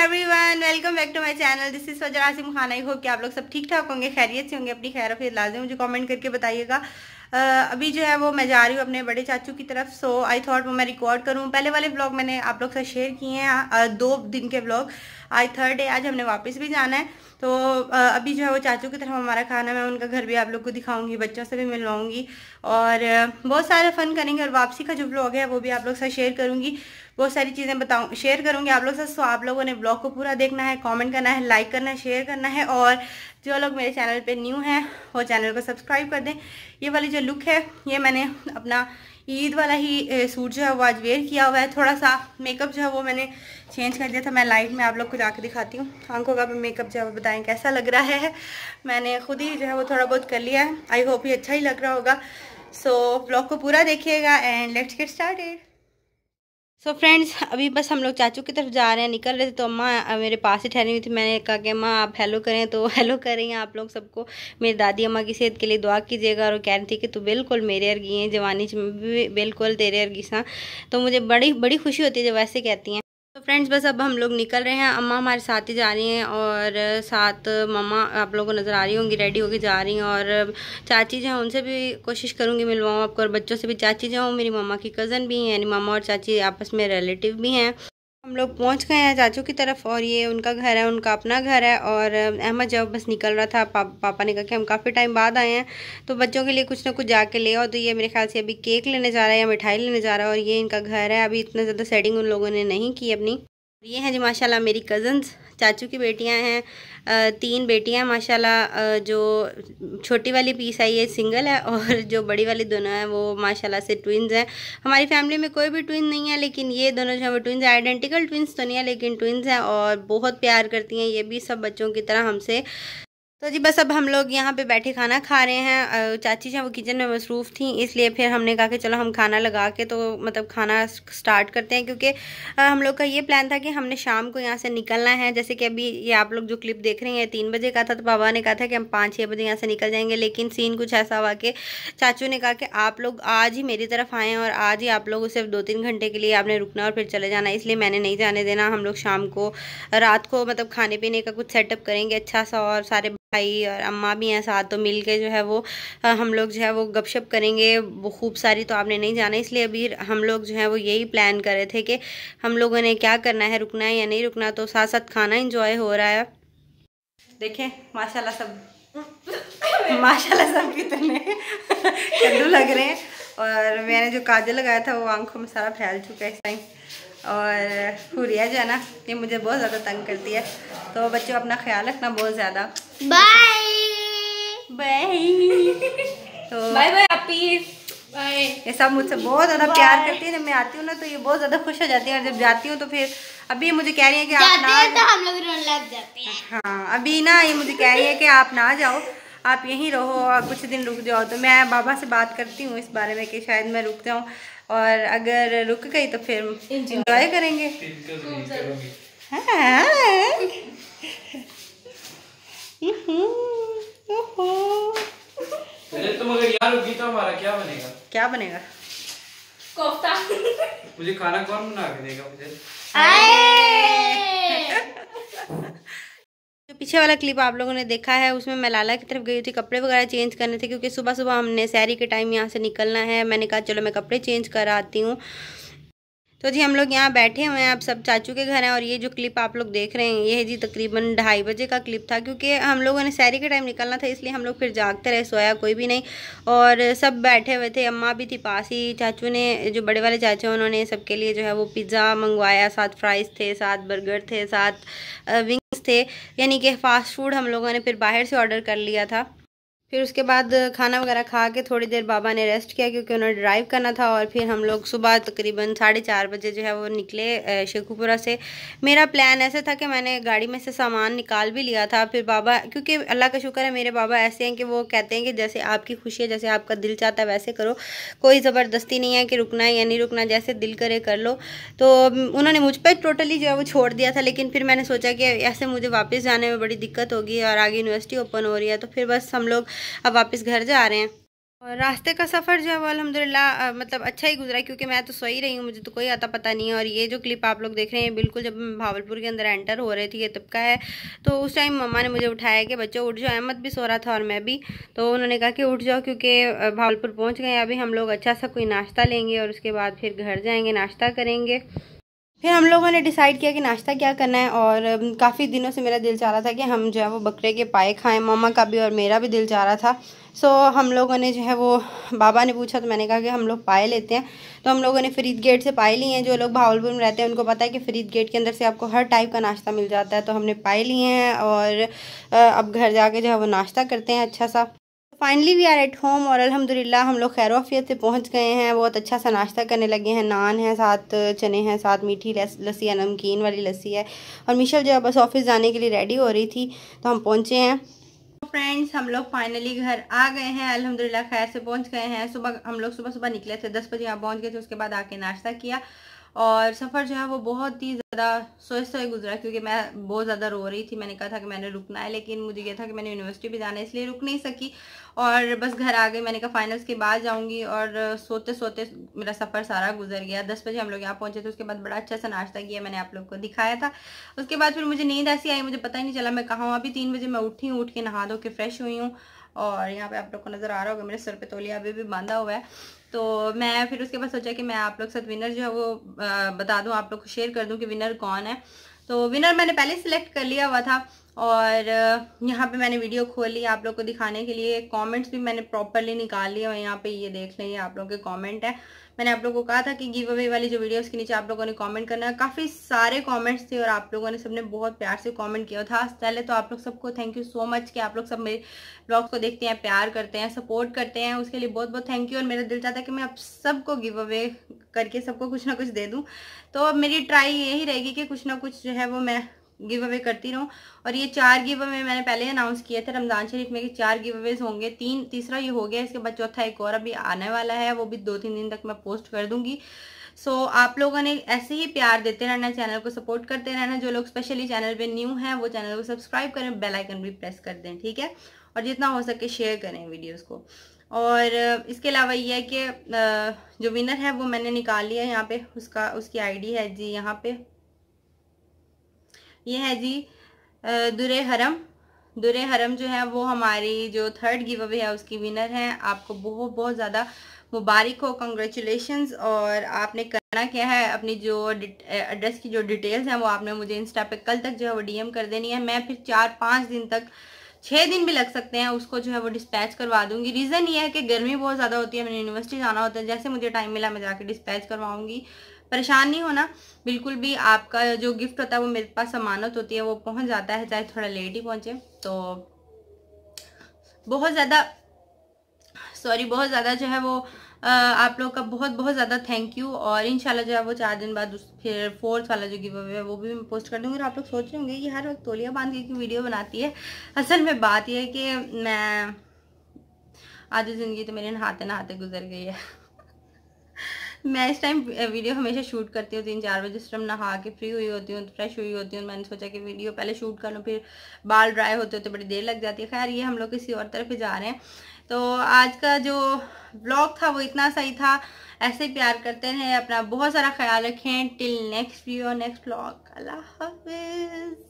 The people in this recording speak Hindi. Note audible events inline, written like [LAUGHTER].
everyone welcome back to my channel this is वजह आसिम खान आई होप कि आप लोग सब ठीक ठाक होंगे खैरियत से होंगे अपनी खैर फिर लाजमी मुझे कमेंट करके बताइएगा अभी जो है वो मैं जा रही हूँ अपने बड़े चाचू की तरफ सो आई थॉट वो मैं रिकॉर्ड करूँ पहले वाले ब्लॉग मैंने आप लोग से शेयर किए हैं दो दिन के ब्लॉग आज थर्ड डे आज हमने वापस भी जाना है तो अभी जो है वो चाचू की तरफ हमारा खाना मैं उनका घर भी आप लोग को दिखाऊंगी बच्चों से भी मिलवाऊंगी और बहुत सारे फ़न करेंगे और वापसी का जो ब्लॉग है वो भी आप लोग साथ शेयर करूंगी बहुत सारी चीज़ें बताऊँ शेयर करूंगी आप लोग साथ सो आप लोगों ने ब्लॉग को पूरा देखना है कॉमेंट करना है लाइक करना है शेयर करना है और जो लोग मेरे चैनल पर न्यू हैं वो चैनल को सब्सक्राइब कर दें ये वाली जो लुक है ये मैंने अपना ईद वाला ही सूट जो है वो आज वेयर किया हुआ है थोड़ा सा मेकअप जो है वो मैंने चेंज कर दिया था मैं लाइट में आप लोग को जाकर दिखाती हूँ आंखों का मेकअप जो है वो बताएं कैसा लग रहा है मैंने खुद ही जो है वो थोड़ा बहुत कर लिया है आई होप ये अच्छा ही लग रहा होगा सो so, ब्लॉग को पूरा देखिएगा and let's get started so so friends अभी बस हम लोग चाचू की तरफ जा रहे हैं निकल रहे थे तो अम्मा मेरे पास ही ठहरी हुई थी मैंने कहा कि अम्मा आप हेलो करें तो हेलो कर रही हैं आप लोग सबको मेरी दादी अम्मा की सेहत के लिए दुआ कीजिएगा और कह रही थी कि तू बिल्कुल मेरे अर्गी हैं जवानी भी बिल्कुल तेरे अर्गी सा तो मुझे बड़ी बड़ी खुशी होती है जब ऐसे कहती हैं तो फ्रेंड्स बस अब हम लोग निकल रहे हैं अम्मा हमारे साथ ही जा रही हैं और साथ मम्मा आप लोगों को नज़र आ रही होंगी रेडी होकर जा रही हैं और चाची जो हैं उनसे भी कोशिश करूँगी मिलवाऊँ आपको और बच्चों से भी चाची जो हूँ मेरी मामा की कज़न भी हैं यानी मामा और चाची आपस में रिलेटिव भी हैं हम लोग पहुंच गए हैं चाचू की तरफ और ये उनका घर है उनका अपना घर है और अहमद जब बस निकल रहा था पा, पापा ने कहा कि हम काफ़ी टाइम बाद आए हैं तो बच्चों के लिए कुछ ना कुछ जाके ले और तो ये मेरे ख्याल से अभी केक लेने जा रहा है या मिठाई लेने जा रहा है और ये इनका घर है अभी इतना ज़्यादा सेटिंग उन लोगों ने नहीं की अपनी ये हैं जी माशाला मेरी कज़न्स चाचू की बेटियां हैं तीन बेटियां माशाल्लाह जो छोटी वाली पीस आई है सिंगल है और जो बड़ी वाली दोनों हैं वो माशाल्लाह से ट्विन्स हैं हमारी फैमिली में कोई भी ट्विन नहीं है लेकिन ये दोनों जो है वो ट्विन्स आइडेंटिकल ट्विन्स तो नहीं है लेकिन ट्विन्स हैं और बहुत प्यार करती हैं ये भी सब बच्चों की तरह हमसे तो जी बस अब हम लोग यहाँ पे बैठे खाना खा रहे हैं चाची जी वो किचन में मसरूफ़ थी इसलिए फिर हमने कहा कि चलो हम खाना लगा के तो मतलब खाना स्टार्ट करते हैं क्योंकि हम लोग का ये प्लान था कि हमने शाम को यहाँ से निकलना है जैसे कि अभी ये आप लोग जो क्लिप देख रहे हैं तीन बजे का था तो पापा ने कहा था कि हम पाँच छः बजे यहाँ से निकल जाएंगे लेकिन सीन कुछ ऐसा हुआ कि चाचू ने कहा कि आप लोग आज ही मेरी तरफ आएँ और आज ही आप लोग सिर्फ दो तीन घंटे के लिए आपने रुकना और फिर चले जाना इसलिए मैंने नहीं जाने देना हम लोग शाम को रात को मतलब खाने पीने का कुछ सेटअप करेंगे अच्छा सा और सारे भाई और अम्मा भी हैं साथ तो मिल के जो है वो हम लोग जो है वो गपशप करेंगे वो खूब सारी तो आपने नहीं जाना इसलिए अभी हम लोग जो है वो यही प्लान कर रहे थे कि हम लोगों ने क्या करना है रुकना है या नहीं रुकना तो साथ साथ खाना इंजॉय हो रहा है देखें माशाल्लाह सब [COUGHS] माशाल्लाह सब कितने [LAUGHS] कद्दू लग रहे हैं और मैंने जो काजल लगाया था वो आंखों में सारा फैल चुका है इस टाइम और हुरिया जो है ना ये मुझे बहुत ज़्यादा तंग करती है तो बच्चों अपना ख्याल रखना बहुत ज़्यादा bye bye bye bye bye ये सब मुझसे बहुत ज़्यादा प्यार करती है जब मैं आती हूँ ना तो ये बहुत ज़्यादा खुश हो जाती है और जब जाती हूँ तो फिर अभी मुझे कह रही है कि आप ना तो हम लोग रोने लग जाते हैं हाँ अभी ना ये मुझे कह रही है कि आप ना जाओ आप यहीं रहो और कुछ दिन रुक जाओ तो मैं बाबा से बात करती हूँ इस बारे में कि शायद मैं रुक जाऊँ और अगर रुक गई तो फिर इंजॉय करेंगे हाँ तो क्या बनेगा क्या बनेगा कोफ्ता मुझे खाना कौन बना के देगा मुझे पीछे वाला क्लिप आप लोगों ने देखा है उसमें मैं लाला की तरफ गई थी कपड़े वगैरह चेंज करने थे क्योंकि सुबह सुबह हमने सैरी के टाइम यहाँ से निकलना है मैंने कहा चलो मैं कपड़े चेंज कर आती हूँ तो जी हम लोग यहाँ बैठे हुए हैं आप सब चाचू के घर हैं और ये जो क्लिप आप लोग देख रहे हैं ये है जी तकरीबन ढाई बजे का क्लिप था क्योंकि हम लोगों ने सैरी के टाइम निकलना था इसलिए हम लोग फिर जागते रहे सोया कोई भी नहीं और सब बैठे हुए थे अम्मा भी थी पास ही चाचू ने जो बड़े वाले चाचू हैं उन्होंने सबके लिए जो है वो पिज़्ज़ा मंगवाया साथ फ्राइज़ थे साथ बर्गर थे साथ विंग्स थे यानी कि फ़ास्ट फूड हम लोगों ने फिर बाहर से ऑर्डर कर लिया था फिर उसके बाद खाना वगैरह खा के थोड़ी देर बाबा ने रेस्ट किया क्योंकि उन्हें ड्राइव करना था और फिर हम लोग सुबह तकरीबन साढ़े चार बजे जो है वो निकले शेखुपुरा से मेरा प्लान ऐसा था कि मैंने गाड़ी में से सामान निकाल भी लिया था फिर बाबा क्योंकि अल्लाह का शुक्र है मेरे बाबा ऐसे हैं कि वो कहते हैं कि जैसे आपकी खुशी है जैसे आपका दिल चाहता है वैसे करो कोई ज़बरदस्ती नहीं है कि रुकना है या नहीं रुकना जैसे दिल करे कर लो तो उन्होंने मुझ पर टोटली जो है वो छोड़ दिया था लेकिन फिर मैंने सोचा कि ऐसे मुझे वापस जाने में बड़ी दिक्कत होगी और आगे यूनिवर्सिटी ओपन हो रही है तो फिर बस हम लोग अब वापस घर जा रहे हैं और रास्ते का सफ़र जो है वो अलहमदिल्ला मतलब अच्छा ही गुजरा क्योंकि मैं तो सोई रही हूँ मुझे तो कोई आता पता नहीं है और ये जो क्लिप आप लोग देख रहे हैं बिल्कुल जब भावलपुर के अंदर एंटर हो रही थी ये तबका है तो उस टाइम मम्मा ने मुझे उठाया कि बच्चों उठ जाओ अहमद भी सो रहा था और मैं भी तो उन्होंने कहा कि उठ जाओ क्योंकि भावलपुर पहुँच गए अभी हम लोग अच्छा सा कोई नाश्ता लेंगे और उसके बाद फिर घर जाएँगे नाश्ता करेंगे फिर हम लोगों ने डिसाइड किया कि नाश्ता क्या करना है और काफ़ी दिनों से मेरा दिल चाह रहा था कि हम जो है वो बकरे के पाए खाएं मामा का भी और मेरा भी दिल चाह रहा था सो so, हम लोगों ने जो है वो बाबा ने पूछा तो मैंने कहा कि हम लोग पाए लेते हैं तो हम लोगों ने फरीद गेट से पाए लिए हैं जो लोग भावलपुर में रहते हैं उनको पता है कि फरीद गेट के अंदर से आपको हर टाइप का नाश्ता मिल जाता है तो हमने पाए लिए हैं और अब घर जाके जो है वो नाश्ता करते हैं अच्छा सा finally we are at home और अल्हम्दुलिल्लाह हम लोग खैर वफियत से पहुँच गए हैं बहुत अच्छा सा नाश्ता करने लगे हैं नान है साथ चने हैं साथ मीठी लस्सी है नमकीन वाली लस्सी है और मिशल जो है बस ऑफिस जाने के लिए रेडी हो रही थी तो हम पहुँचे हैं फ्रेंड्स तो हम लोग फाइनली घर आ गए हैं अल्हम्दुलिल्लाह खैर से पहुँच गए हैं सुबह हम लोग सुबह सुबह निकले थे दस बजे यहाँ पहुँच गए थे उसके बाद आके नाश्ता किया और सफ़र जो है वो बहुत ही ज़्यादा सोए सोए गुजरा क्योंकि मैं बहुत ज़्यादा रो रही थी मैंने कहा था कि मैंने रुकना है लेकिन मुझे यह था कि मैंने यूनिवर्सिटी भी जाना है इसलिए रुक नहीं सकी और बस घर आ गई मैंने कहा फाइनल्स के बाद जाऊँगी और सोते सोते मेरा सफ़र सारा गुजर गया दस बजे हम लोग यहाँ पहुँचे थे उसके बाद बड़ा अच्छा सा नाश्ता किया मैंने आप लोग को दिखाया था उसके बाद फिर मुझे नींद ऐसी आई मुझे पता ही नहीं चला मैं कहाँ अभी तीन बजे मैं उठी हूँ उठ के नहा धो के फ्रेश हुई हूँ और यहाँ पे आप लोग को नज़र आ रहा होगा मेरे सर पे तोलिया अभी भी बांधा हुआ है तो मैं फिर उसके बाद सोचा कि मैं आप लोग साथ विनर जो है वो बता दूं आप लोग को शेयर कर दूं कि विनर कौन है तो विनर मैंने पहले सिलेक्ट कर लिया हुआ था और यहाँ पे मैंने वीडियो खोली आप लोग को दिखाने के लिए कमेंट्स भी मैंने प्रॉपरली निकाल लिए और यहाँ पे ये देख लें ये आप लोगों के कमेंट है मैंने आप लोगों को कहा था कि गिव अवे वाली जो वीडियो उसके नीचे आप लोगों ने कमेंट करना है काफ़ी सारे कमेंट्स थे और आप लोगों ने सबने बहुत प्यार से कॉमेंट किया था पहले तो आप लोग सबको थैंक यू सो मच कि आप लोग सब मेरे ब्लॉग्स को देखते हैं प्यार करते हैं सपोर्ट करते हैं उसके लिए बहुत बहुत थैंक यू और मेरा दिल चाहता है कि मैं आप सबको गिव अवे करके सबको कुछ ना कुछ दे दूँ तो अब मेरी ट्राई यही रहेगी कि कुछ ना कुछ जो है वो मैं गिव अवे करती रहूँ और ये चार गिव अवे मैंने पहले अनाउंस किया था रमज़ान शरीफ में कि चार गिव अवेज होंगे तीन तीसरा ये हो गया इसके बाद चौथा एक और अभी आने वाला है वो भी दो तीन दिन तक मैं पोस्ट कर दूंगी सो so, आप लोगों ने ऐसे ही प्यार देते रहना चैनल को सपोर्ट करते रहना जो लोग स्पेशली चैनल पे न्यू हैं वो चैनल को सब्सक्राइब करें बेल आइकन भी प्रेस कर दें ठीक है और जितना हो सके शेयर करें वीडियोस को और इसके अलावा ये है कि जो विनर है वो मैंने निकाल लिया है यहाँ पे उसका उसकी आईडी है जी यहाँ पे ये है जी दुरे हरम दुरे हरम जो है वो हमारी जो थर्ड गिव अवे है उसकी विनर है आपको बहुत बहुत ज़्यादा मुबारक हो कंग्रेचुलेशन और आपने करना क्या है अपनी जो एड्रेस की जो डिटेल्स हैं वो आपने मुझे इंस्टा पे कल तक जो है वो डीएम कर देनी है मैं फिर चार पाँच दिन तक छः दिन भी लग सकते हैं उसको जो है वो डिस्पैच करवा दूंगी रीज़न ये है कि गर्मी बहुत ज़्यादा होती है मैंने यूनिवर्सिटी जाना होता है जैसे मुझे टाइम मिला मैं जाके डिस्पैच करवाऊंगी परेशान नहीं होना बिल्कुल भी आपका जो गिफ्ट होता है वो मेरे पास अमानत होती है वो पहुंच जाता है चाहे थोड़ा लेट ही पहुंचे तो बहुत ज़्यादा सॉरी बहुत ज़्यादा जो है वो आप लोग का बहुत बहुत ज़्यादा थैंक यू और इनशाला जो है वो चार दिन बाद फिर फोर्थ वाला जो गिव अवे है वो भी मैं पोस्ट कर दूँगी और आप लोग सोच रहे होंगे कि हर वक्त तोलिया बांध के वीडियो बनाती है असल में बात यह है कि मैं आधी ज़िंदगी तो मेरे नहाते नहाते गुजर गई है मैं इस टाइम वीडियो हमेशा शूट करती हूँ तीन चार बजे जिस टाइम नहा के फ्री हुई होती हूँ फ्रेश हुई होती हूँ मैंने सोचा कि वीडियो पहले शूट कर लूँ फिर बाल ड्राई होते होते बड़ी देर लग जाती है खैर ये हम लोग किसी और तरफ जा रहे हैं तो आज का जो ब्लॉग था वो इतना सही था ऐसे प्यार करते हैं अपना बहुत सारा ख्याल रखें till next video next blog Allah हाफिज़